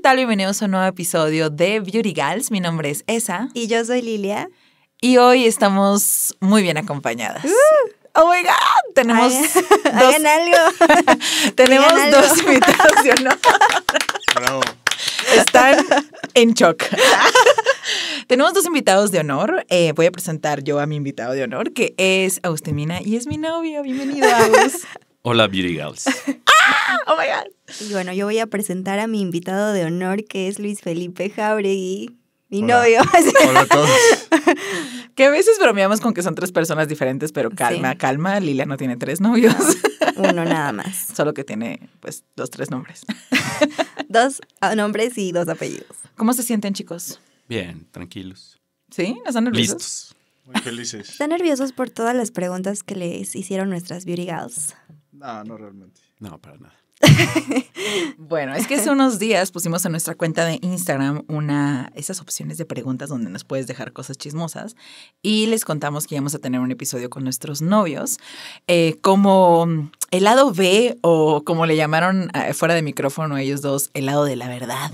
tal? Bienvenidos a un nuevo episodio de Beauty Girls. Mi nombre es Esa. Y yo soy Lilia. Y hoy estamos muy bien acompañadas. Uh. ¡Oh, my God! Tenemos dos... tenemos dos invitados de honor. Están en shock. Tenemos dos invitados de honor. Eh, voy a presentar yo a mi invitado de honor, que es Agustemina y es mi novio. Bienvenido, Agus. Hola, Beauty Girls. ¡Ah! ¡Oh, my God! Y bueno, yo voy a presentar a mi invitado de honor, que es Luis Felipe Jauregui, mi novio. Hola a todos. Que a veces bromeamos con que son tres personas diferentes, pero calma, calma, Lilia no tiene tres novios. uno nada más. Solo que tiene, pues, dos, tres nombres. dos ah, nombres y dos apellidos. ¿Cómo se sienten, chicos? Bien, tranquilos. ¿Sí? ¿No están nerviosos? Listos. Muy felices. Están nerviosos por todas las preguntas que les hicieron nuestras Beauty girls no, ah, no realmente. No, para nada. bueno, es que hace unos días pusimos en nuestra cuenta de Instagram una esas opciones de preguntas donde nos puedes dejar cosas chismosas y les contamos que íbamos a tener un episodio con nuestros novios, eh, Como... El lado B, o como le llamaron eh, fuera de micrófono ellos dos, el lado de la verdad.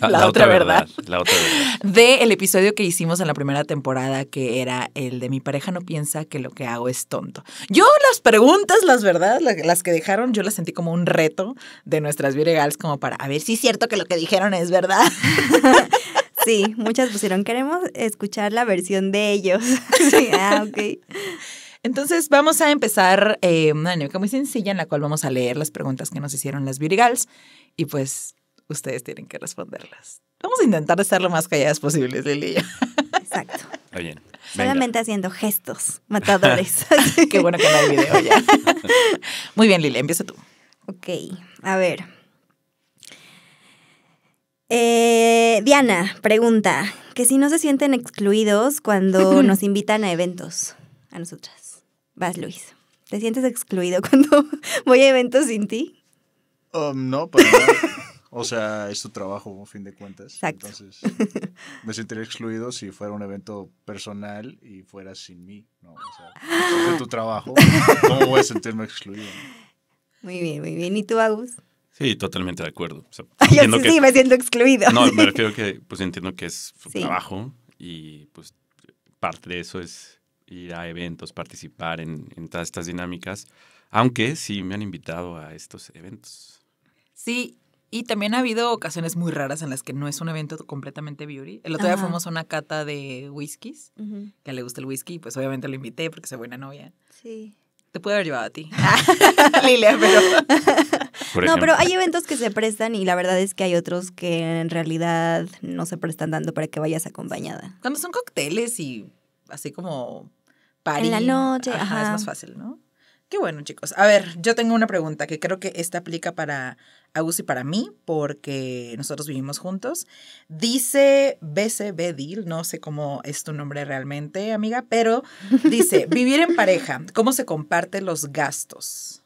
Ah, la, otra, verdad. La otra verdad. De el episodio que hicimos en la primera temporada, que era el de mi pareja no piensa que lo que hago es tonto. Yo las preguntas, las verdades, las que dejaron, yo las sentí como un reto de nuestras viregals, como para a ver si es cierto que lo que dijeron es verdad. Sí, muchas pusieron, queremos escuchar la versión de ellos. Sí, ah, ok. Entonces vamos a empezar eh, una dinámica muy sencilla en la cual vamos a leer las preguntas que nos hicieron las Virigals y pues ustedes tienen que responderlas. Vamos a intentar estar lo más calladas posibles, Lili. Exacto. Solamente haciendo gestos matadores. Qué bueno que no hay video ya. Muy bien, Lili, empieza tú. Ok, a ver. Eh, Diana pregunta que si no se sienten excluidos cuando nos invitan a eventos a nosotras. Vas, Luis. ¿Te sientes excluido cuando voy a eventos sin ti? Um, no, para nada. O sea, es tu trabajo, a fin de cuentas. Exacto. Entonces, me sentiría excluido si fuera un evento personal y fuera sin mí, ¿no? O sea, es tu trabajo, ¿cómo voy a sentirme excluido? Muy bien, muy bien. ¿Y tú, Agus? Sí, totalmente de acuerdo. Yo sí, me siento excluido. No, me refiero que, pues entiendo que es trabajo y, pues, parte de eso es ir a eventos, participar en, todas estas dinámicas, aunque sí me han invitado a estos eventos. Sí, y también ha habido ocasiones muy raras en las que no es un evento completamente beauty. El otro día fuimos a una cata de whiskies, que le gusta el whisky, pues obviamente lo invité porque soy buena novia. Sí. Te puede haber llevado a ti, ah. Lilia, pero... no, pero hay eventos que se prestan y la verdad es que hay otros que en realidad no se prestan dando para que vayas acompañada. Cuando son cócteles y así como en la noche, Es más fácil, ¿no? Qué bueno, chicos. A ver, yo tengo una pregunta que creo que esta aplica para Agus y para mí, porque nosotros vivimos juntos. Dice BCB Deal, no sé cómo es tu nombre realmente, amiga, pero dice, vivir en pareja, ¿cómo se comparten los gastos?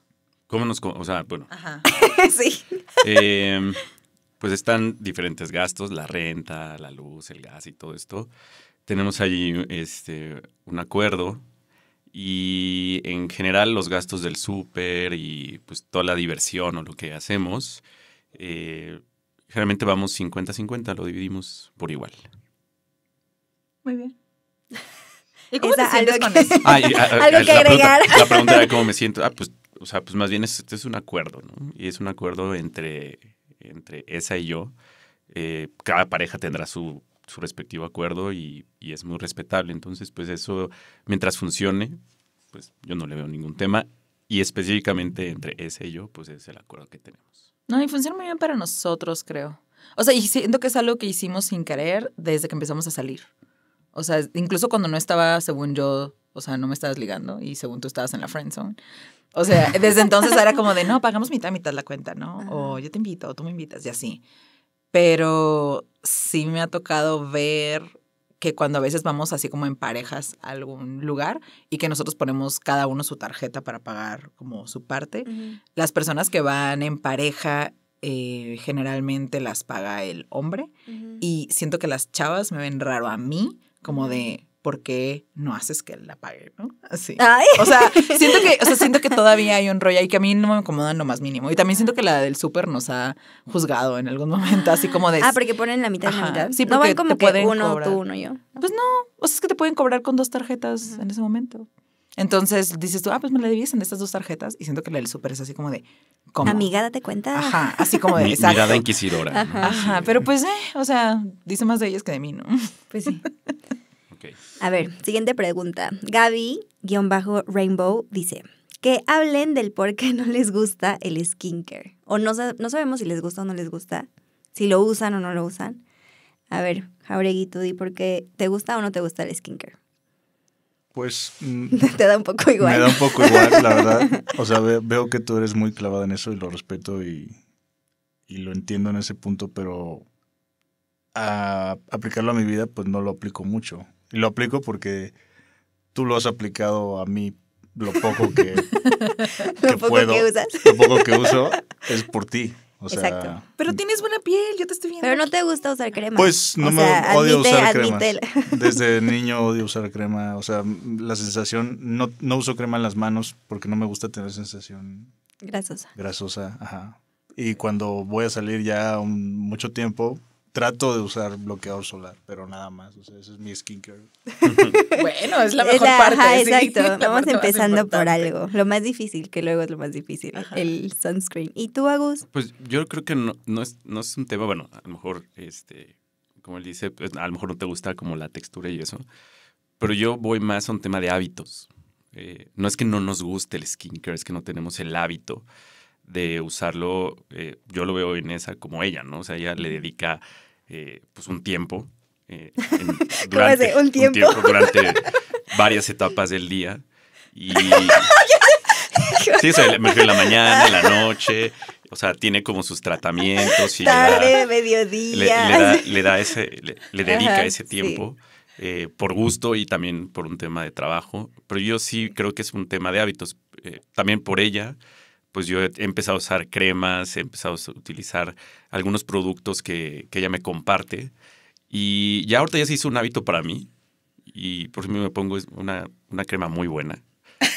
¿Cómo nos...? O sea, bueno. Ajá. sí. Em, pues están diferentes gastos, la renta, la luz, el gas y todo esto tenemos allí este, un acuerdo y en general los gastos del súper y pues toda la diversión o lo que hacemos, eh, generalmente vamos 50-50, lo dividimos por igual. Muy bien. ¿Y cómo te agregar? la pregunta era cómo me siento. Ah, pues, o sea, pues más bien es, este es un acuerdo, ¿no? Y es un acuerdo entre, entre esa y yo. Eh, cada pareja tendrá su su respectivo acuerdo y, es muy respetable. Entonces, pues eso, mientras funcione, pues yo no le veo ningún tema. Y específicamente entre ese y yo, pues es el acuerdo que tenemos. No, y funciona muy bien para nosotros, creo. O sea, y siento que es algo que hicimos sin querer desde que empezamos a salir. O sea, incluso cuando no estaba, según yo, o sea, no me estabas ligando y según tú estabas en la friend zone. O sea, desde entonces era como de, no, pagamos mitad, mitad la cuenta, ¿no? O yo te invito, o tú me invitas, y así. Pero sí me ha tocado ver que cuando a veces vamos así como en parejas a algún lugar y que nosotros ponemos cada uno su tarjeta para pagar como su parte, las personas que van en pareja eh, generalmente las paga el hombre y siento que las chavas me ven raro a mí como de ¿por qué no haces que la pague? ¿no? Así. O sea, siento que, siento que todavía hay un rollo ahí que a mí no me acomoda en lo más mínimo. Y también siento que la del súper nos ha juzgado en algún momento, así como de... Ah, porque ponen la mitad de la mitad. Sí, no van como que uno, tú, uno, yo. Pues no, o sea, es que te pueden cobrar con dos tarjetas en ese momento. Entonces dices tú, ah, pues me la divisen de estas dos tarjetas y siento que la del súper es así como de... Amiga, date cuenta. Ajá, así como de... amiga inquisidora. Ajá, pero pues, eh, o sea, dice más de ellas que de mí, ¿no? Pues sí. A ver, siguiente pregunta. Gaby-Rainbow dice, que hablen del por qué no les gusta el skincare. O no, sabemos si les gusta o no les gusta, si lo usan o no lo usan. A ver, Jauregui, tú di por qué te gusta o no te gusta el skincare. Pues... Mm, te da un poco igual. Me da un poco igual, la verdad. O sea, veo que tú eres muy clavada en eso y lo respeto y, y lo entiendo en ese punto, pero a aplicarlo a mi vida, pues no lo aplico mucho. Y lo aplico porque tú lo has aplicado a mí lo poco que, lo poco que lo poco que uso es por ti. Exacto. Pero tienes buena piel, yo te estoy viendo. Pero no te gusta usar crema. Pues no me odio usar crema. Desde niño odio usar crema. O sea, la sensación, no, uso crema en las manos porque no me gusta tener sensación grasosa. Grasosa, ajá. Y cuando voy a salir ya mucho tiempo, Trato de usar bloqueador solar, pero nada más. O sea, ese es mi skincare. bueno, es la mejor parte. exacto. Vamos empezando por algo. Lo más difícil, que luego es lo más difícil, el sunscreen. ¿Y tú, Agus? Pues yo creo que no, no, es, un tema, bueno, a lo mejor, este, como él dice, pues, a lo mejor no te gusta como la textura y eso, pero yo voy más a un tema de hábitos. Eh, no es que no nos guste el skincare, es que no tenemos el hábito de usarlo. Eh, yo lo veo en esa como ella, ¿no? O sea, ella le dedica eh, pues un tiempo. durante, varias etapas del día. Y, sí, eso en la mañana, en la noche. O sea, tiene como sus tratamientos. Y le da, mediodía. Le, da, ese, le, dedica ese tiempo. Eh, por gusto y también por un tema de trabajo, pero yo sí creo que es un tema de hábitos, eh, también por ella, pues yo he empezado a usar cremas, he empezado a utilizar algunos productos que, que ella me comparte. Y ya ahorita ya se hizo un hábito para mí. Y por mí me pongo una, una crema muy buena.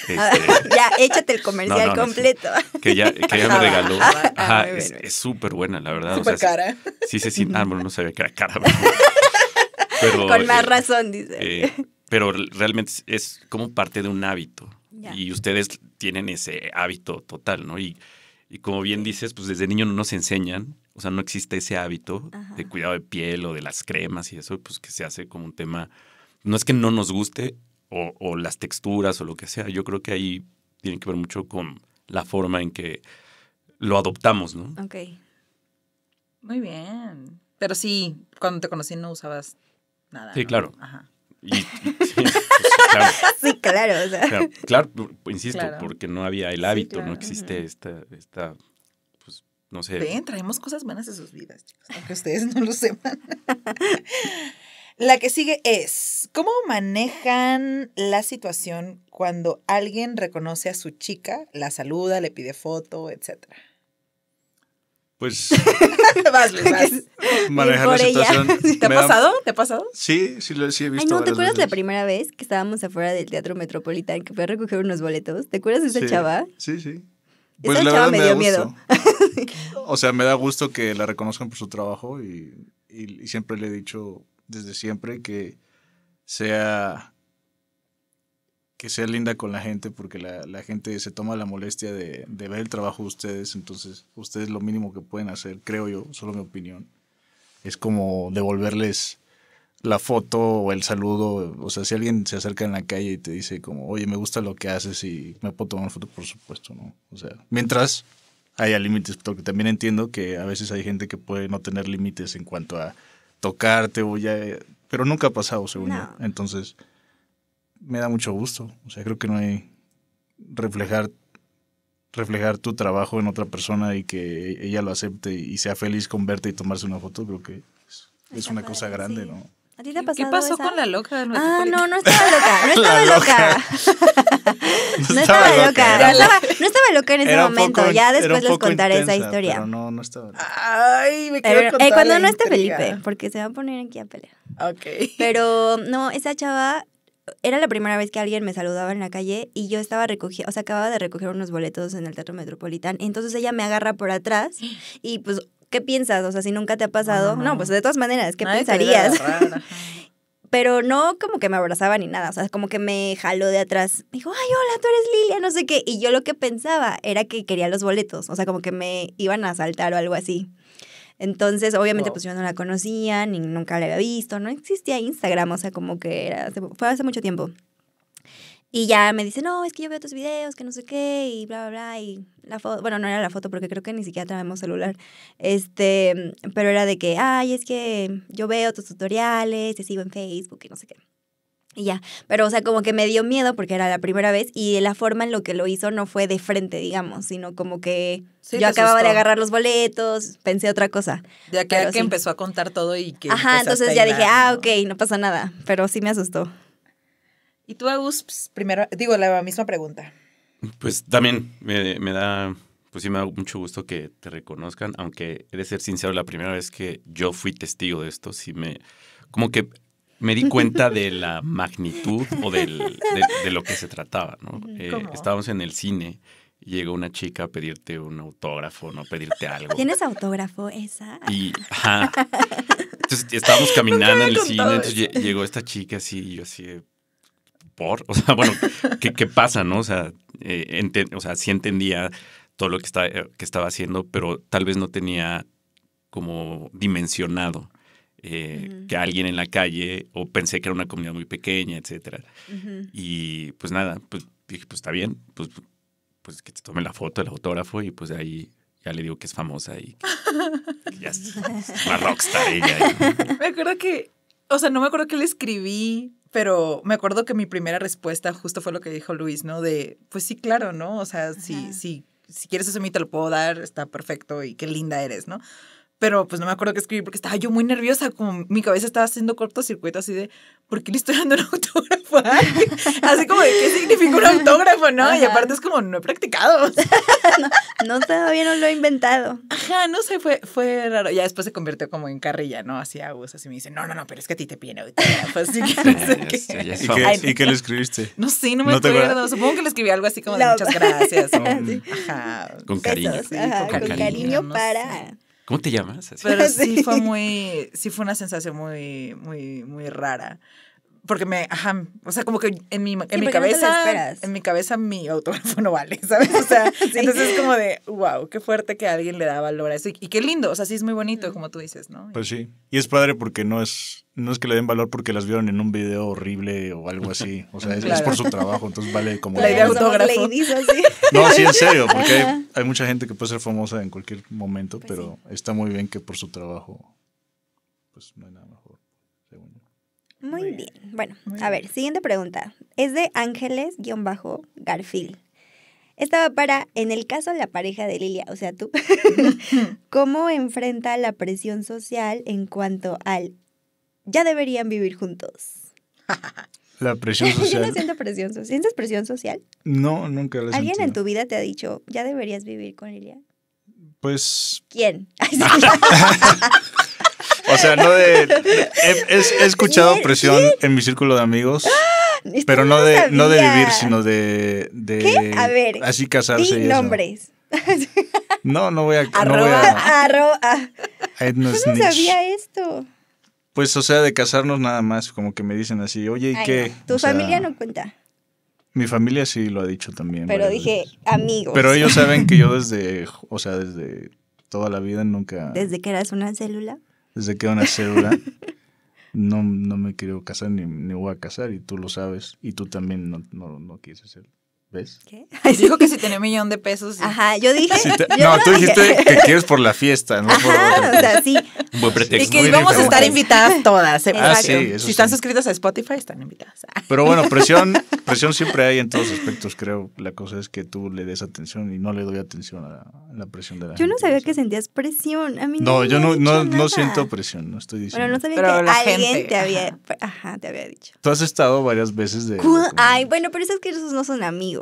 Este, ya, échate el comercial completo. que ella, que ella me regaló. es súper buena, la verdad. Súper cara. Sí, sí, sí. Ah, no sabía que era cara. Con más eh, razón, dice. Eh, pero realmente es como parte de un hábito y ustedes tienen ese hábito total, ¿no? Y, y, como bien dices, pues desde niño no nos enseñan, o sea, no existe ese hábito de cuidado de piel o de las cremas y eso, pues que se hace como un tema, no es que no nos guste o, las texturas o lo que sea, yo creo que ahí tiene que ver mucho con la forma en que lo adoptamos, ¿no? Ok. Muy bien. Pero sí, cuando te conocí no usabas nada. Sí, claro. Ajá. Y, Claro. sí, claro, claro, insisto, porque no había el hábito, no existe esta, esta, pues, no sé. Ven, traemos cosas buenas de sus vidas, chicos, aunque ustedes no lo sepan. La que sigue es, ¿cómo manejan la situación cuando alguien reconoce a su chica, la saluda, le pide foto, etcétera? Pues. Manejar la situación. ¿Te ha pasado? ¿Te ha pasado? Sí, sí, lo, sí he visto. no, ¿te acuerdas la primera vez que estábamos afuera del Teatro Metropolitán que fue a recoger unos boletos? ¿Te acuerdas de esa chava? Sí, sí. Pues esa la chava verdad, me, dio miedo. o sea, me da gusto que la reconozcan por su trabajo y, y siempre le he dicho desde siempre que sea que sea linda con la gente, porque la, la gente se toma la molestia de, de, ver el trabajo de ustedes, entonces ustedes lo mínimo que pueden hacer, creo yo, solo mi opinión, es como devolverles la foto o el saludo, o sea, si alguien se acerca en la calle y te dice como, oye, me gusta lo que haces y me puedo tomar una foto, por supuesto, ¿no? O sea, mientras haya límites, porque también entiendo que a veces hay gente que puede no tener límites en cuanto a tocarte o ya, pero nunca ha pasado, según yo, entonces me da mucho gusto. O sea, creo que no hay reflejar reflejar tu trabajo en otra persona y que ella lo acepte y sea feliz con verte y tomarse una foto, creo que es, una cosa grande, ¿no? ¿A ti te ha ¿Qué pasó con la loca? ah, no, no estaba loca, no estaba loca. no estaba loca, no estaba, loca en ese momento, ya después les contaré esa historia. Pero no, no estaba loca. Ay, me quiero eh, Cuando no esté Felipe, porque se va a poner aquí a pelear. Ok. Pero no, esa chava era la primera vez que alguien me saludaba en la calle y yo estaba recogiendo, o sea, acababa de recoger unos boletos en el Teatro Metropolitán. Entonces ella me agarra por atrás y pues, ¿qué piensas? O sea, si nunca te ha pasado, no, pues de todas maneras, ¿qué pensarías? Pero no como que me abrazaba ni nada, o sea, como que me jaló de atrás. Me dijo, ay, hola, tú eres Lilia, no sé qué. Y yo lo que pensaba era que quería los boletos, o sea, como que me iban a asaltar o algo así. Entonces, obviamente, pues yo no la conocía, ni nunca la había visto, no existía Instagram, o sea, como que era, fue hace mucho tiempo. Y ya me dice, no, es que yo veo tus videos, que no sé qué, y bla, bla, bla, y la foto, bueno, no era la foto porque creo que ni siquiera traemos celular, este, pero era de que, ay, es que yo veo tus tutoriales, te sigo en Facebook y no sé qué ya, pero o sea, como que me dio miedo porque era la primera vez y la forma en lo que lo hizo no fue de frente, digamos, sino como que yo acababa de agarrar los boletos, pensé otra cosa. ya que empezó a contar todo y que... Ajá, entonces ya dije, ah, ok, no pasa nada, pero sí me asustó. Y tú, Agus, pues, primero, digo, la misma pregunta. Pues también me, me da, pues sí me da mucho gusto que te reconozcan, aunque he de ser sincero, la primera vez que yo fui testigo de esto, sí me, como que me di cuenta de la magnitud o de, lo que se trataba, ¿no? Eh, estábamos en el cine llegó una chica a pedirte un autógrafo, ¿no? Pedirte algo. ¿Tienes autógrafo esa? Y, ajá. Entonces estábamos caminando en el cine, entonces llegó esta chica así, y yo así, ¿por? O sea, bueno, ¿qué, pasa, no? O sea, eh, o sea, sí entendía todo lo eh, que estaba haciendo, pero tal vez no tenía como dimensionado eh, que alguien en la calle o pensé que era una comunidad muy pequeña, etcétera. Y pues nada, pues dije, pues está bien, pues, pues que te tome la foto, el autógrafo y pues de ahí ya le digo que es famosa y que, ya es una rockstar ella. Me acuerdo que, o sea, no me acuerdo que le escribí, pero me acuerdo que mi primera respuesta justo fue lo que dijo Luis, ¿no? De, pues sí, claro, ¿no? O sea, si, sí si quieres eso a mí te lo puedo dar, está perfecto y qué linda eres, ¿no? pero pues no me acuerdo qué escribí porque estaba yo muy nerviosa, como mi cabeza estaba haciendo cortocircuito así de, ¿por qué le estoy dando un autógrafo? así como de, ¿qué significa un autógrafo? ¿No? Y aparte es como, no he practicado. no, todavía no lo he inventado. Ajá, no sé, fue, fue raro. Ya después se convirtió como en carrilla, ¿no? Así a gusto. así me dice, no, no, no, pero es que a ti te piden autógrafo, ¿Y, qué, le escribiste? No sé, no me acuerdo. Supongo que le escribí algo así como de muchas gracias. Ajá. Con cariño. ajá, con, cariño, para... ¿Cómo te llamas? Pero sí fue muy, sí fue una sensación muy, muy, muy rara porque me, ajá, o sea, como que en mi, cabeza, en mi cabeza mi autógrafo no vale, ¿sabes? O sea, entonces es como de, wow, qué fuerte que alguien le da valor a eso y, qué lindo, o sea, sí es muy bonito, mm. como tú dices, ¿no? Pues sí, y es padre porque no es, no es que le den valor porque las vieron en un video horrible o algo así, o sea, es, por su trabajo, entonces vale como... La idea autógrafo. No, sí, en serio, porque hay, mucha gente que puede ser famosa en cualquier momento, pues pero está muy bien que por su trabajo, pues no hay nada muy, bien. Bueno, a ver, siguiente pregunta. Es de Ángeles-Garfield. Estaba para, en el caso de la pareja de Lilia, o sea, tú, ¿cómo enfrenta la presión social en cuanto al ya deberían vivir juntos? La presión social. Yo no presión social. ¿Sientes presión social? No, nunca la ¿Alguien en tu vida te ha dicho, ya deberías vivir con Lilia? Pues. ¿Quién? O sea, no de. he, escuchado presión en mi círculo de amigos. Ah, pero no de, no de vivir, sino de. de ¿Qué? A ver. Así casarse. Y nombres. No, no voy a. Arroba, no voy a, arroba. No, no sabía esto. Pues, o sea, de casarnos nada más, como que me dicen así, oye, ¿y qué? Tu familia no cuenta. Mi familia sí lo ha dicho también. Pero dije, amigos. Pero ellos saben que yo desde, o sea, desde toda la vida nunca. ¿Desde que eras una célula? desde que era una cédula. No, me quiero casar ni, ni voy a casar y tú lo sabes y tú también no, no quieres hacerlo. ¿Ves? ¿Qué? Dijo que si tenía un millón de pesos. Ajá, yo dije. no, tú dijiste que quieres por la fiesta, ¿no? Ajá, por o sea, sí. Y que íbamos a estar invitadas todas. ¿eh? Ah, sí, si están suscritas a Spotify, están invitadas. Pero bueno, presión, presión siempre hay en todos aspectos, creo. La cosa es que tú le des atención y no le doy atención a la, presión de la Yo no sabía que sentías presión. A mí no, no yo no, no, no, siento presión, no estoy diciendo. Pero no sabía que alguien te había, te había dicho. Tú has estado varias veces de... Ay, bueno, pero es que esos no son amigos.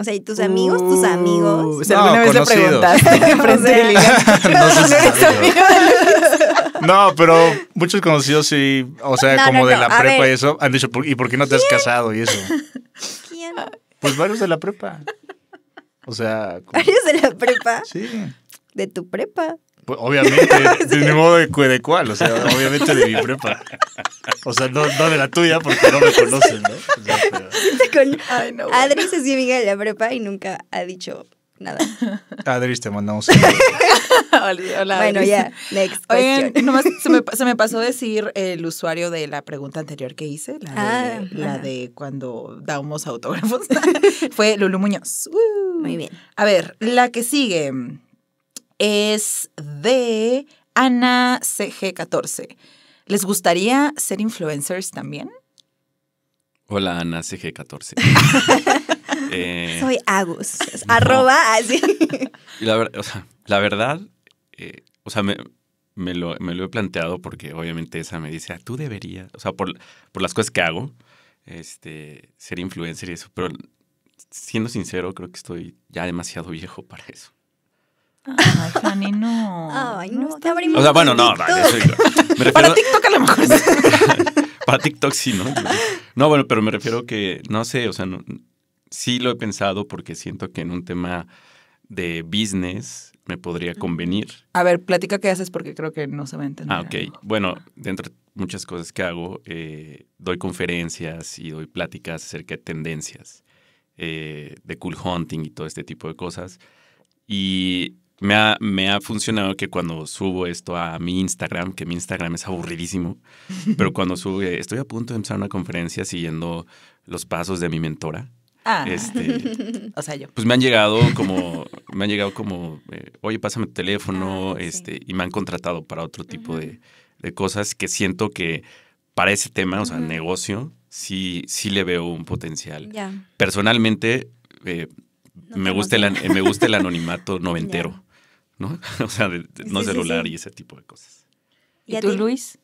O sea, y tus amigos, tus uh, amigos. alguna no, vez le no, pero muchos conocidos y o sea, como de la prepa y eso, han dicho, ¿y por qué no te has casado y eso? ¿Quién? Pues varios de la prepa. O sea. ¿Varios de la prepa? Sí. De tu prepa. Pues, obviamente, de modo de, cuál, o sea, obviamente de mi prepa. O sea, no, no de la tuya porque no me conocen, ¿no? Adri es mi amiga de la prepa y nunca ha dicho nada. Adri, te mandamos un Hola, Bueno, ya, next question. Oigan, nomás se me, se me, pasó decir el usuario de la pregunta anterior que hice, la de, ah, cuando damos autógrafos. Fue Lulu Muñoz. Muy bien. A ver, la que sigue es de Ana CG14. ¿Les gustaría ser influencers también? Hola, Ana CG14. Eh, Soy Agus. Arroba así. La, verdad, eh, o sea, me, lo, he planteado porque obviamente esa me dice, ah, tú deberías, o sea, por, por las cosas que hago, este, ser influencer y eso, pero siendo sincero, creo que estoy ya demasiado viejo para eso. Ay, Fanny, no. Ay, no, te abrimos. O sea, bueno, no, vale, me Para TikTok a lo mejor. Para TikTok sí, ¿no? No, bueno, pero me refiero que, no sé, o sea, sí lo he pensado porque siento que en un tema de business me podría convenir. A ver, plática que haces porque creo que no se va a entender. Ah, ok. Bueno, dentro de muchas cosas que hago, eh, doy conferencias y doy pláticas acerca de tendencias, eh, de cool hunting y todo este tipo de cosas. Y me ha, funcionado que cuando subo esto a mi Instagram, que mi Instagram es aburridísimo, pero cuando subo, estoy a punto de empezar una conferencia siguiendo los pasos de mi mentora. Ah. Este, o sea, yo. Pues me han llegado como, me han llegado como, eh, oye, pásame tu teléfono, ah, este, y me han contratado para otro tipo de, cosas que siento que para ese tema, o sea, negocio, sí, sí le veo un potencial. Personalmente, eh, me, gusta el, me gusta el anonimato noventero. ¿no? o sea, no celular y ese tipo de cosas. ¿Y, tú, Luis?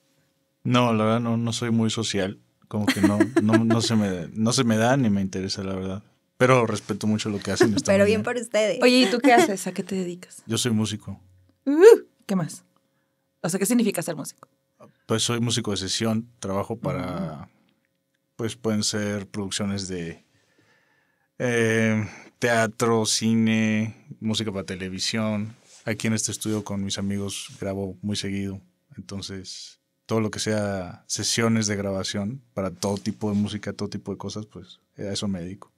No, la verdad no, no soy muy social. Como que no, no, no, se me, no se me da ni me interesa, la verdad. Pero respeto mucho lo que hacen. Pero bien por ustedes. Oye, ¿y tú qué haces? ¿A qué te dedicas? Yo soy músico. Uh, ¿Qué más? O sea, ¿qué significa ser músico? Pues soy músico de sesión, trabajo para, mm. pues pueden ser producciones de eh, teatro, cine, música para televisión, aquí en este estudio con mis amigos grabo muy seguido. Entonces, todo lo que sea sesiones de grabación para todo tipo de música, todo tipo de cosas, pues eh, a eso me dedico.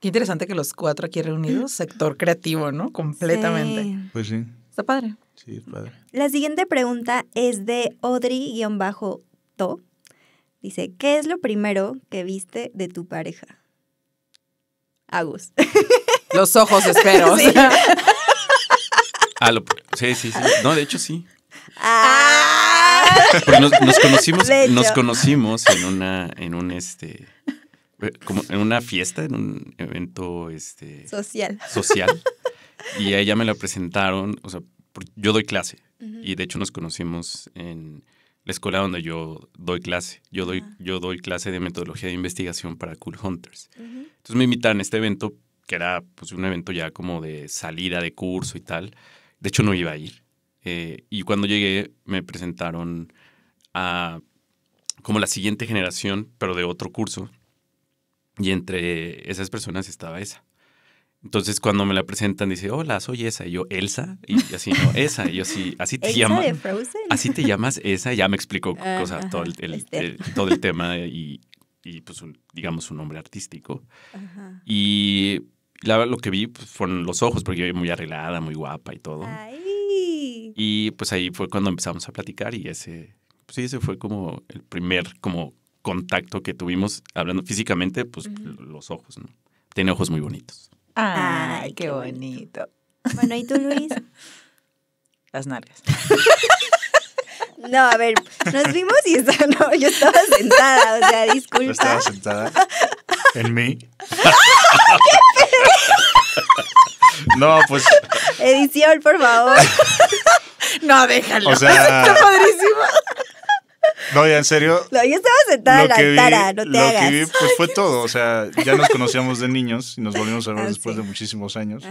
Qué interesante que los cuatro aquí reunidos, sector creativo, ¿no? Completamente. Pues sí. Está padre. Sí, es padre. La siguiente pregunta es de Audrey-To. Dice, ¿qué es lo primero que viste de tu pareja? Agus. Los ojos, espero. Ah, sí, sí, sí. No, de hecho sí. Ah. nos, conocimos, en una, en un este, como en una fiesta, en un evento este social. Social. Y a ella me la presentaron, o sea, yo doy clase y de hecho nos conocimos en la escuela donde yo doy clase. Yo doy, ah. yo doy clase de metodología de investigación para Cool Hunters. Entonces me invitaron a este evento que era pues un evento ya como de salida de curso y tal. De hecho, no iba a ir. Eh, y cuando llegué, me presentaron a como la siguiente generación, pero de otro curso. Y entre esas personas estaba esa. Entonces, cuando me la presentan, dice, hola, soy esa. Y yo, Elsa. Y así, no, esa. Y yo, así, así te llamas. Así te llamas esa. Ya me explicó ah, cosa, todo, el, este. eh, todo el tema y, pues, digamos, un nombre artístico. Ajá. Y la, lo que vi pues, fueron los ojos, porque yo vi muy arreglada, muy guapa y todo. Ay. Y pues ahí fue cuando empezamos a platicar y ese, pues, sí, ese fue como el primer como contacto que tuvimos, hablando físicamente, pues los ojos, ¿no? Tiene ojos muy bonitos. Ay, qué, bonito. Bueno, ¿y tú, Luis? Las nalgas. No, a ver, nos vimos y no, yo estaba sentada, o sea, disculpa. ¿Estaba sentada? ¿En mí? No, pues. Edición, por favor. No, déjalo. O sea, está padrísimo. No, ya en serio. No, yo estaba sentada en la no te lo pues, fue todo. O sea, ya nos conocíamos de niños y nos volvimos a ver ah, después de muchísimos años.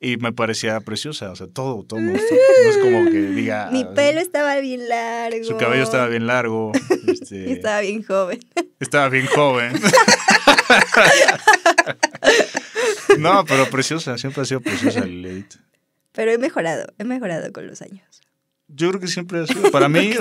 Y me parecía preciosa, o sea, todo, todo. Mm. No es como que diga. Mi pelo estaba bien largo. Su cabello estaba bien largo. Este, estaba bien joven. Estaba bien joven. no, pero preciosa, siempre ha sido preciosa ley Pero he mejorado, he mejorado con los años. Yo creo que siempre ha sido. Para mí,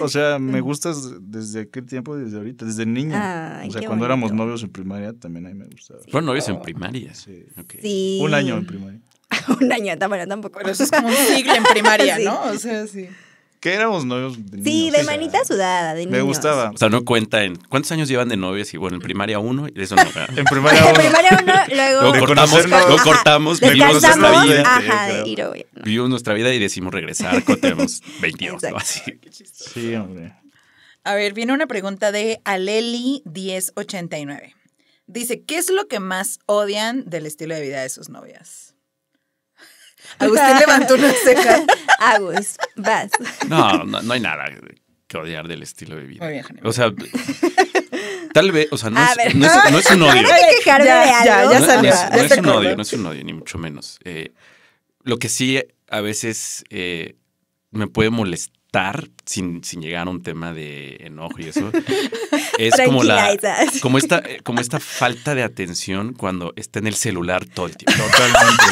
o sea, me mm. gustas desde aquel tiempo, desde ahorita, desde niño o sea, cuando éramos novios en primaria también ahí me gustaba. Fueron novios en primaria. Sí. Un año en primaria. Un año, tampoco. Pero eso es como un siglo en primaria, ¿no? O sea, sí que éramos novios. De sí, de manita sudada, de niños. Me gustaba. O sea, no cuenta en. ¿Cuántos años llevan de novias Y bueno, en primaria uno, y eso no. en primaria uno. en primaria uno, luego. Lo cortamos, lo cortamos, vivimos nuestra vida. Ajá, de Vivimos nuestra vida y decimos regresar cuando tenemos 22 o así. Sí, hombre. A ver, viene una pregunta de Aleli1089. Dice, ¿qué es lo que más odian del estilo de vida de sus novias? Agustín levantó una ceja. Agus, vas. No, no, hay nada que odiar del estilo de vida. o sea, tal vez, o sea, no, es, no, es, no Hay un odio. Ya, ya, ya, ya No, es, un odio, no es un odio, ni mucho menos. Eh, lo que sí a veces eh, me puede molestar sin, sin, llegar a un tema de enojo y eso. Es como la como esta, como esta falta de atención cuando está en el celular todo el tiempo. Totalmente.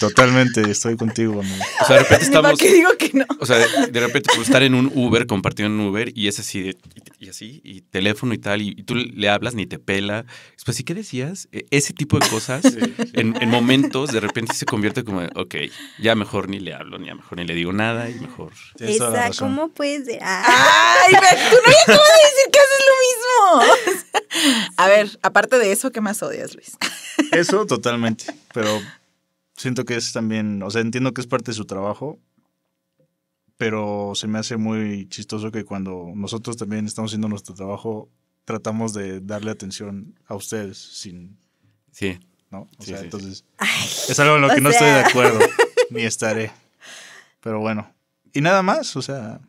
Totalmente, estoy contigo. O sea, de repente estamos. Que digo que no. O sea, de, repente estar en un Uber, compartiendo un Uber, y es así, y, así, y teléfono y tal, y, tú le hablas, ni te pela. Pues, sí qué decías? E, ese tipo de cosas, En, momentos, de repente se convierte como, ok, ya mejor ni le hablo, ni a mejor ni le digo nada, y mejor. Esa, ¿cómo puedes? Ser? ¡Ay, tú no le acabas de decir que haces lo mismo! a ver, aparte de eso, ¿qué más odias, Luis? Eso, totalmente. Pero siento que es también, o sea, entiendo que es parte de su trabajo, pero se me hace muy chistoso que cuando nosotros también estamos haciendo nuestro trabajo, tratamos de darle atención a ustedes sin... Sí. ¿No? O sea, entonces... es algo en lo que no estoy de acuerdo, ni estaré. Pero bueno. Y nada más, o sea...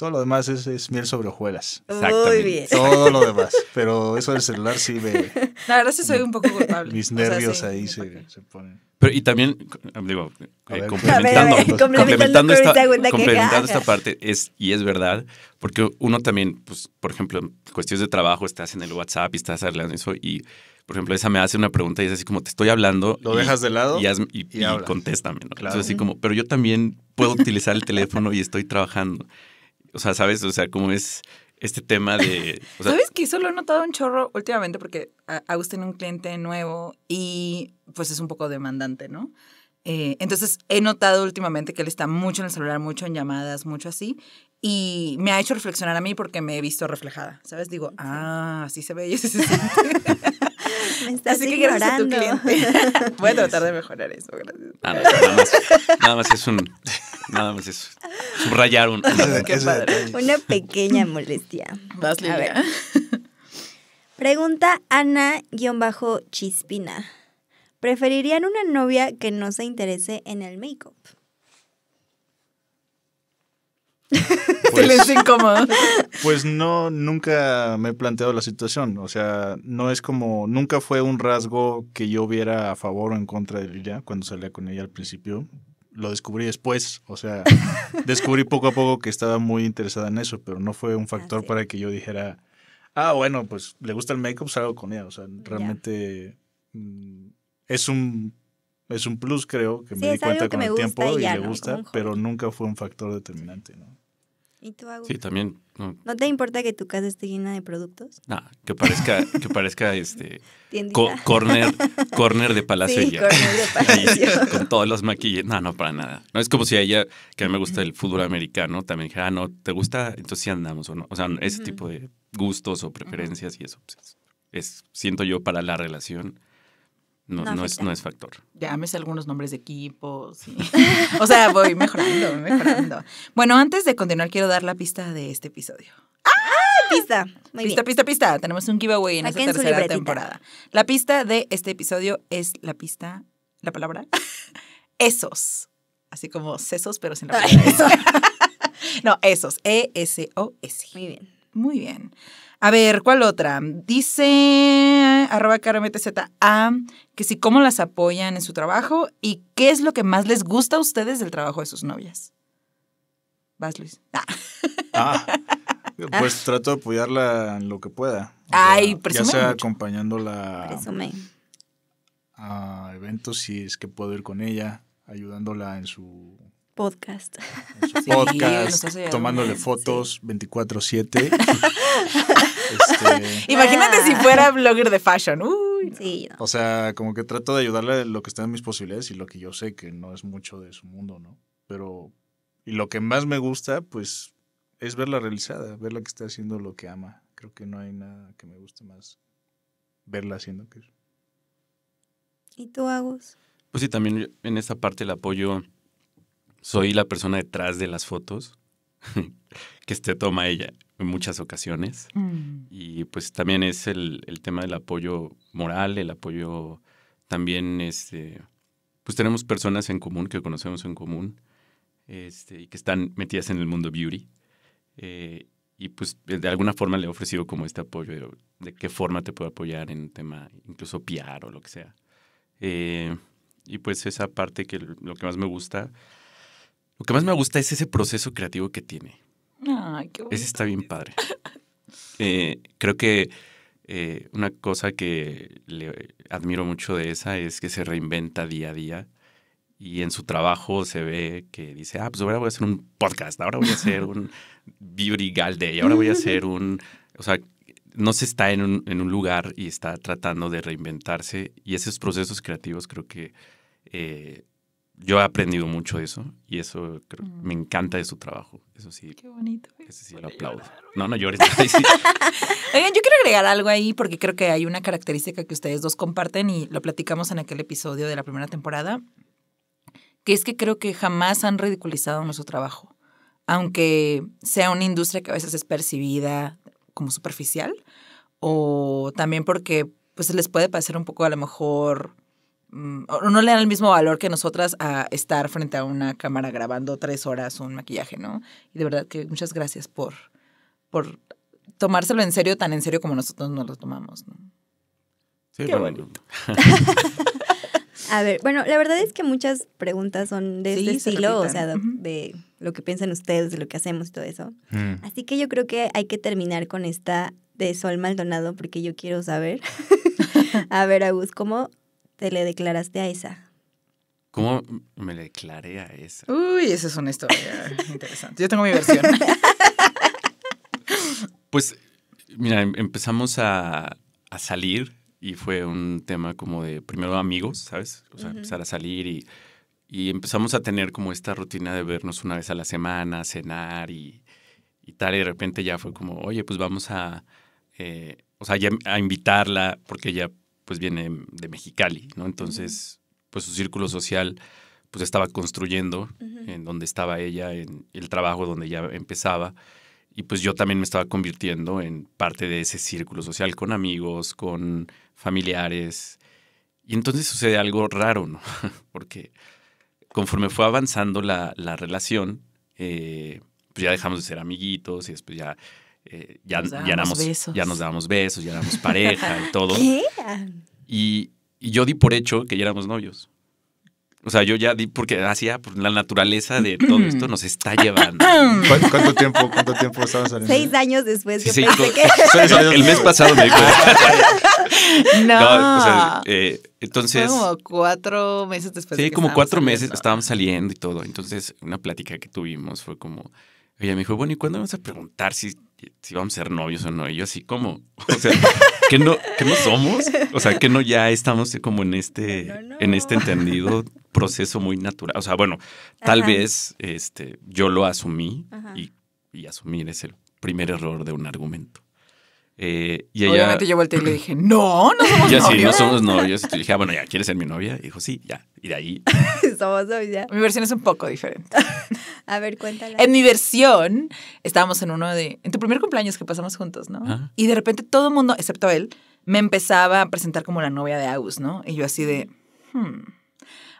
Todo lo demás es, es miel sobre hojuelas. Muy Todo lo demás. Pero eso del celular sí me. La verdad sí soy un poco culpable. Mis nervios ahí se, ponen. Pero y también, eh, digo, eh, complementando, esta, parte, es, y es verdad, porque uno también, pues, por ejemplo, en cuestiones de trabajo, estás en el WhatsApp y estás hablando eso, y por ejemplo, esa me hace una pregunta y es así como, te estoy hablando. Lo dejas de lado. Y, y, contéstame, así como, pero yo también puedo utilizar el teléfono y estoy trabajando. O sea, ¿sabes? O sea, cómo es este tema de... ¿Sabes que Solo he notado un chorro últimamente porque Agus tiene un cliente nuevo y pues es un poco demandante, ¿no? Eh, entonces he notado últimamente que él está mucho en el celular, mucho en llamadas, mucho así. Y me ha hecho reflexionar a mí porque me he visto reflejada, ¿sabes? Digo, ah, así se ve Me Así que gracias tu cliente. Voy a tratar de mejorar eso, gracias. Ah, nada, más, nada más es un Nada más eso. Subrayar Una pequeña molestia. Vas, A Pregunta Ana-Chispina. ¿Preferirían una novia que no se interese en el make-up? Pues, incómodo. Pues no, nunca me he planteado la situación. O sea, no es como, nunca fue un rasgo que yo viera a favor o en contra de Lilia cuando salía con ella al principio lo descubrí después, o sea, descubrí poco a poco que estaba muy interesada en eso, pero no fue un factor para que yo dijera, ah, bueno, pues le gusta el make-up, salgo con ella, o sea, realmente mm, es un es un plus, creo, que me di cuenta con el tiempo y, le gusta, pero nunca fue un factor determinante, ¿no? Sí, también. No. te importa que tu casa esté llena de productos? No, que parezca, que parezca este corner, corner de Palacio. Sí, de con todos los maquillajes. No, no, para nada. No es como si a ella, que a mí me gusta el fútbol americano, también dijera, ah, no, ¿te gusta? Entonces sí andamos o no. O sea, ese tipo de gustos o preferencias y eso pues, es, siento yo, para la relación no, es, factor. Llámese algunos nombres de equipos. o sea, voy mejorando, mejorando. Bueno, antes de continuar, quiero dar la pista de este episodio. ¡Ah! Pista. pista, pista, pista. Tenemos un giveaway en esta tercera temporada. La pista de este episodio es la pista, la palabra, esos. Así como sesos, pero sin la ah, palabra. no, esos. e s o -S. Muy bien. Muy bien. A ver, ¿cuál otra? Dice arroba a que si cómo las apoyan en su trabajo y qué es lo que más les gusta a ustedes del trabajo de sus novias. Vas, Luis. Ah. pues trato de apoyarla en lo que pueda. Ay, presume Ya sea acompañándola a eventos si es que puedo ir con ella, ayudándola en su podcast. En podcast, tomándole fotos 24/7. Este, Imagínate si ah. fuera blogger de fashion. O sea, como que trato de ayudarle lo que está en mis posibilidades y lo que yo sé que no es mucho de su mundo, ¿no? Pero, y lo que más me gusta, pues, es verla realizada, verla que está haciendo lo que ama. Creo que no hay nada que me guste más verla haciendo que ¿Y tú, Agus? Pues sí, también en esa parte el apoyo. Soy la persona detrás de las fotos. que se toma ella en muchas ocasiones. Mm. Y pues también es el, tema del apoyo moral, el apoyo también, este, pues tenemos personas en común que conocemos en común este, y que están metidas en el mundo beauty. Eh, y pues de alguna forma le he ofrecido como este apoyo, de, qué forma te puedo apoyar en un tema, incluso piar o lo que sea. Eh, y pues esa parte que lo que más me gusta lo que más me gusta es ese proceso creativo que tiene. Ay, qué bueno. Ese está bien padre. Eh, creo que eh, una cosa que le admiro mucho de esa es que se reinventa día a día y en su trabajo se ve que dice, ah, pues ahora voy a hacer un podcast, ahora voy a hacer un Beauty Gal Day, ahora voy a hacer un... O sea, no se está en un, lugar y está tratando de reinventarse y esos procesos creativos creo que eh, yo he aprendido mucho de eso y eso me encanta de su trabajo. Eso sí. Qué bonito. ¿eh? Eso sí, lo aplaudo. No, no llores. Oigan, yo quiero agregar algo ahí porque creo que hay una característica que ustedes dos comparten y lo platicamos en aquel episodio de la primera temporada, que es que creo que jamás han ridiculizado nuestro trabajo. Aunque sea una industria que a veces es percibida como superficial o también porque pues les puede parecer un poco a lo mejor Mm, no le dan el mismo valor que nosotras a estar frente a una cámara grabando tres horas un maquillaje, ¿no? Y de verdad que muchas gracias por, por tomárselo en serio, tan en serio como nosotros nos lo tomamos, ¿no? Sí, Qué bueno. a ver, bueno, la verdad es que muchas preguntas son de este estilo, o sea, de, lo que piensan ustedes, de lo que hacemos y todo eso. Mm. Así que yo creo que hay que terminar con esta de Sol Maldonado porque yo quiero saber. a ver, Agus, ¿cómo te le declaraste a esa? ¿Cómo me le declaré a esa? Uy, esa es una historia interesante. Yo tengo mi versión. pues, mira, em, empezamos a, salir y fue un tema como de primero amigos, ¿sabes? O sea, empezar a salir y, empezamos a tener como esta rutina de vernos una vez a la semana, cenar y, tal. Y de repente ya fue como, oye, pues vamos a. Eh, o sea, a invitarla, porque ya pues viene de Mexicali, ¿no? Entonces, pues su círculo social pues estaba construyendo en donde estaba ella, en el trabajo donde ella empezaba. Y pues yo también me estaba convirtiendo en parte de ese círculo social, con amigos, con familiares. Y entonces sucede algo raro, ¿no? Porque conforme fue avanzando la, relación, eh, pues ya dejamos de ser amiguitos y después ya eh, ya, nos ya, ya nos dábamos besos, ya éramos pareja y todo. Y, y, yo di por hecho que ya éramos novios. O sea, yo ya di porque hacía ah, por la naturaleza de todo esto nos está llevando. ¿Cuánto, tiempo? ¿Cuánto tiempo estábamos saliendo? Seis años después que... el mes pasado me dijo. no. Eh, entonces. como cuatro meses después. Sí, como cuatro meses estábamos saliendo y todo. Entonces, una plática que tuvimos fue como ella me dijo, bueno, ¿y cuándo vamos a preguntar si, vamos a ser novios o no? Y yo así, ¿cómo? O sea, ¿que no, somos? O sea, que no ya estamos como en este, en este entendido proceso muy natural. O sea, bueno, tal vez este, yo lo asumí y, asumir es el primer error de un argumento. Eh, y ella, Obviamente yo volteé y le dije, no, no somos novios. sí, no somos novios. Y dije, ah, bueno, ya, ¿quieres ser mi novia? Y dijo, sí, ya. Y de ahí. somos novios. Mi versión es un poco diferente. A ver, cuéntala. En mi versión, estábamos en uno de. En tu primer cumpleaños que pasamos juntos, ¿no? Y de repente todo el mundo, excepto él, me empezaba a presentar como la novia de Agus, ¿no? Y yo así de. Hmm".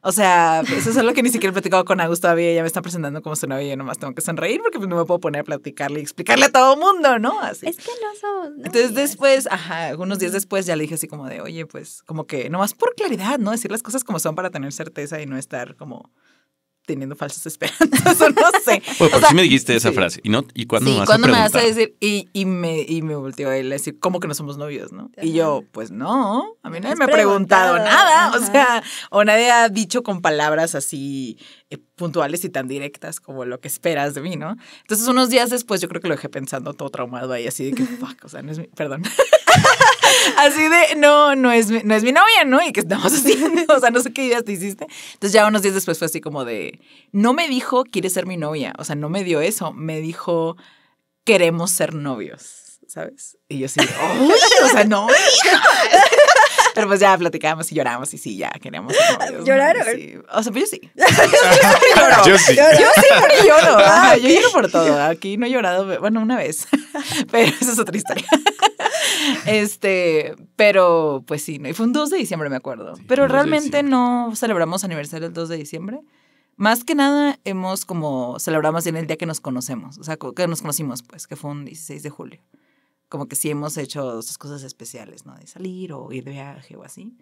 O sea, eso es algo que ni siquiera he platicado con Agus todavía. Ella me está presentando como su novia y yo nomás tengo que sonreír porque no me puedo poner a platicarle y explicarle a todo mundo, ¿no? Así. Es que no son. Entonces, después, ajá, algunos días después ya le dije así como de, oye, pues, como que nomás por claridad, ¿no? Decir las cosas como son para tener certeza y no estar como teniendo falsas esperanzas, o no sé. pues qué me dijiste esa frase. ¿Y, no, ¿y cuándo me vas a decir? Y, y, me, y me volteó él a decir, ¿cómo que no somos novios, no? Y yo, pues no, a mí nadie me ha preguntado nada, o sea, o nadie ha dicho con palabras así eh, puntuales y tan directas como lo que esperas de mí, ¿no? Entonces, unos días después, yo creo que lo dejé pensando todo traumado ahí, así de que, o sea, no es mi, perdón. así de, no, no es, no es mi novia, ¿no? ¿Y que estamos haciendo? O sea, no sé qué ideas te hiciste. Entonces ya unos días después fue así como de, no me dijo, quieres ser mi novia. O sea, no me dio eso, me dijo, queremos ser novios, ¿sabes? Y yo sí, o sea, no. Pero pues ya platicábamos y lloramos y sí, ya queremos Novios, ¿Lloraron? O sea, pues yo sí. yo sí. Yo sí lloro. yo lloro por todo. Aquí no he llorado, bueno, una vez. Pero esa es otra historia. este, pero pues sí, no. fue un 2 de diciembre, me acuerdo. pero realmente no celebramos aniversario el 2 de diciembre. Más que nada hemos como celebramos en el día que nos conocemos, o sea, que nos conocimos, pues, que fue un 16 de julio. Como que sí hemos hecho esas cosas especiales, ¿no? De salir o ir de viaje o así.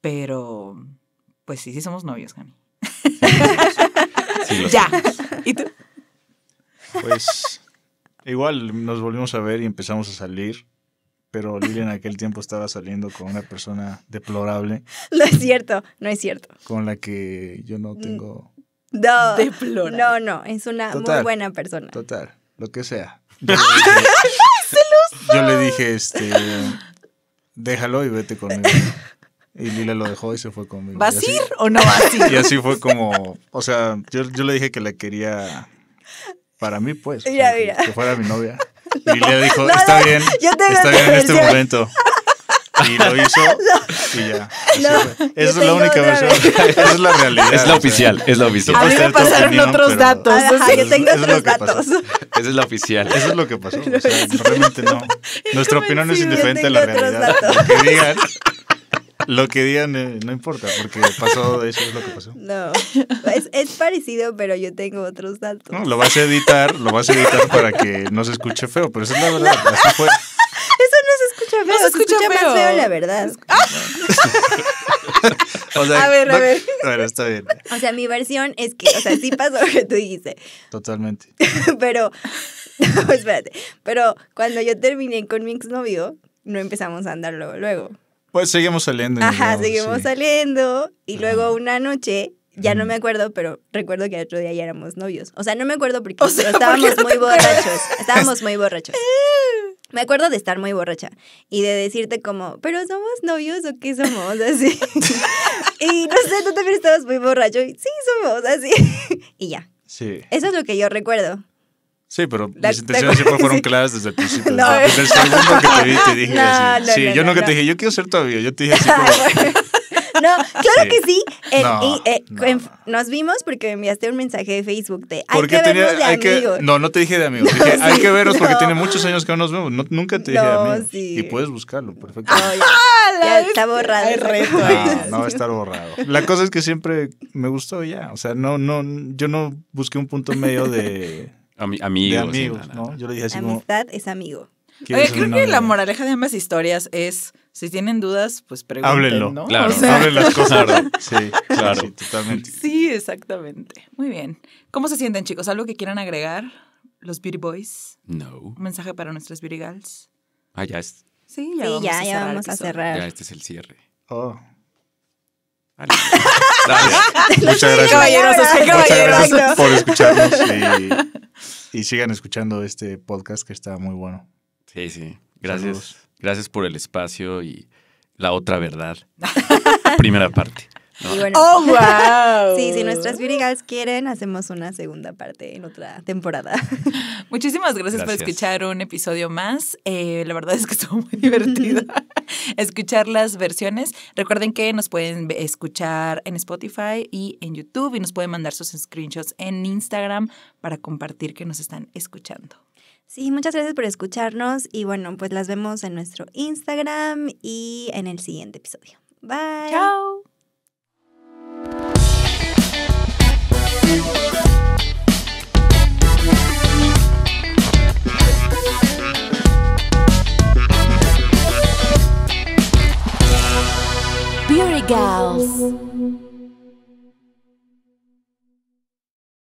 Pero, pues sí, sí somos novios, Jani. ya. Pues igual nos volvimos a ver y empezamos a salir pero Lili en aquel tiempo estaba saliendo con una persona deplorable. No es cierto, no es cierto. Con la que yo no mm, tengo... No, deplorable. no, no, es una muy buena persona. Total, lo que sea. Yo, yo le dije, este, déjalo y vete conmigo. Y Lila lo dejó y se fue conmigo. ¿Vas a o no vas Y así fue como, o sea, yo, le dije que la quería para mí, pues, que fuera mi novia. Y le dijo, está bien, está bien en este momento. Y lo hizo y ya. Esa es la única versión. Esa es la realidad. Es la oficial, es la oficial. A mí me pasaron otros datos. Ajá, tengo otros datos. Esa es la oficial. Eso es lo que pasó. O sea, realmente no. Nuestra opinión es indiferente a la realidad. Que digan lo que digan eh, no importa, porque pasó, eso es lo que pasó. No, es, es parecido, pero yo tengo otros datos. No, lo vas a editar, lo vas a editar para que no se escuche feo, pero eso es la verdad, Eso no se escucha feo, se escucha, más feo la verdad. Ah. A ver, a ver, a ver. está bien. O sea, mi versión es que, o sea, sí pasó lo que tú dices. Totalmente. pero, espérate, pero cuando yo terminé con mi exnovio, no empezamos a andar luego, luego. Pues seguimos saliendo. Ajá, seguimos saliendo. Y luego una noche ya no me acuerdo, pero recuerdo que el otro día ya éramos novios. O sea, no me acuerdo porque estábamos muy borrachos. Estábamos muy borrachos. Me acuerdo de estar muy borracha y de decirte como, pero somos novios o qué somos, así. y no sé, tú también estabas muy borracho y sí, somos así. y ya. Sí. Eso es lo que yo recuerdo. Sí, pero mis intenciones siempre fueron claras desde el principio. No, desde el segundo que te vi, te dije así. sí, yo nunca te dije, yo quiero ser tu amigo. Yo te dije así como. No, claro que sí. Eh, y, eh, nos vimos porque me enviaste un mensaje de Facebook de hay que tenía, de amigos. no, no te dije de amigos. Dije, hay que vernos porque tiene muchos años que no nos vemos. nunca te dije de amigos. Sí. Y puedes buscarlo, perfecto. Ya, ah, está borrado. No, va a estar borrado. La cosa es que siempre me gustó ya. O sea, no, no, yo no busqué un punto medio de amigos. ¿no? Yo Amistad es amigo. creo que la moraleja de ambas historias es, si tienen dudas, pues pregunten, Háblenlo, claro. Hablen las cosas. Sí, claro. Sí, exactamente. Muy bien. ¿Cómo se sienten, chicos? ¿Algo que quieran agregar? ¿Los Beauty Boys? No. ¿Un mensaje para nuestras Beauty Girls? Ah, ya es. Sí, ya vamos ya, a Ya, vamos a cerrar. Ya, este es el cierre. Oh, Dale. Muchas gracias. gracias por escucharnos y, sigan escuchando este podcast que está muy bueno. Sí, sí. Gracias. Gracias por el espacio y la otra verdad. Primera parte. ¡Oh, wow! sí, si nuestras Beauty quieren, hacemos una segunda parte en otra temporada. Muchísimas gracias, por escuchar un episodio más. Eh, la verdad es que estuvo muy divertido escuchar las versiones. Recuerden que nos pueden escuchar en Spotify y en YouTube y nos pueden mandar sus screenshots en Instagram para compartir que nos están escuchando. Sí, muchas gracias por escucharnos y bueno, pues las vemos en nuestro Instagram y en el siguiente episodio. Bye. Chao. Beauty Gals.